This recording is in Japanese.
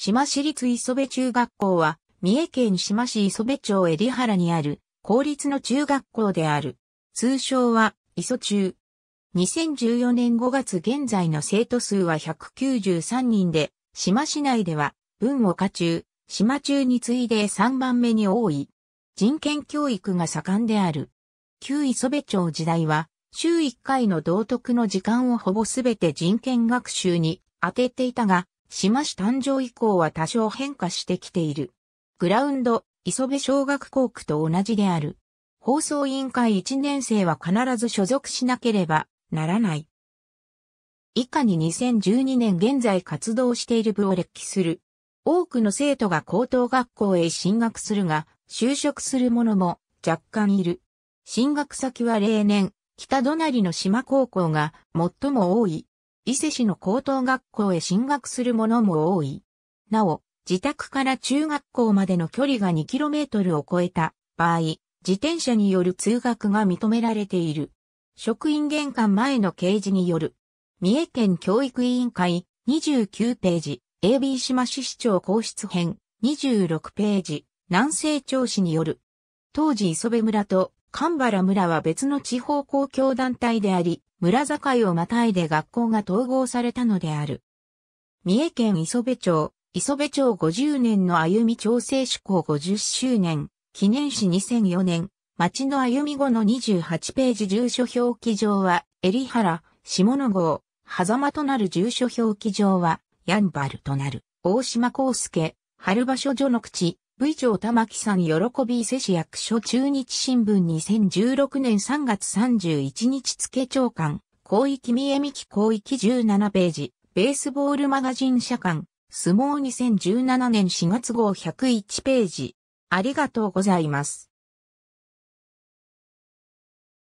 島市立磯部中学校は、三重県島市磯部町江里原にある、公立の中学校である。通称は、磯中。2014年5月現在の生徒数は193人で、島市内では、文岡中、島中に次いで3番目に多い。人権教育が盛んである。旧磯部町時代は、週1回の道徳の時間をほぼすべて人権学習に当てていたが、島市誕生以降は多少変化してきている。グラウンド、磯部小学校区と同じである。放送委員会1年生は必ず所属しなければならない。以下に2012年現在活動している部を列記する。多くの生徒が高等学校へ進学するが、就職する者も若干いる。進学先は例年、北隣の島高校が最も多い。伊勢市の高等学校へ進学する者も多い。なお、自宅から中学校までの距離が 2km を超えた場合、自転車による通学が認められている。職員玄関前の掲示による。三重県教育委員会29ページ、AB 島市市長皇室編26ページ、南西町市による。当時磯部村と神原村は別の地方公共団体であり、村境をまたいで学校が統合されたのである。三重県磯部町、磯部町50年の歩み調整施行50周年、記念誌2004年、町の歩み後の28ページ住所表記上は、襟原、下野郷、狭間となる住所表記上は、ヤンバルとなる、大島康介、春場所所の口、部長玉木さん喜び伊勢市役所中日新聞2016年3月31日付長官、広域三重美紀広域17ページ、ベースボールマガジン社官、相撲2017年4月号101ページ。ありがとうございます。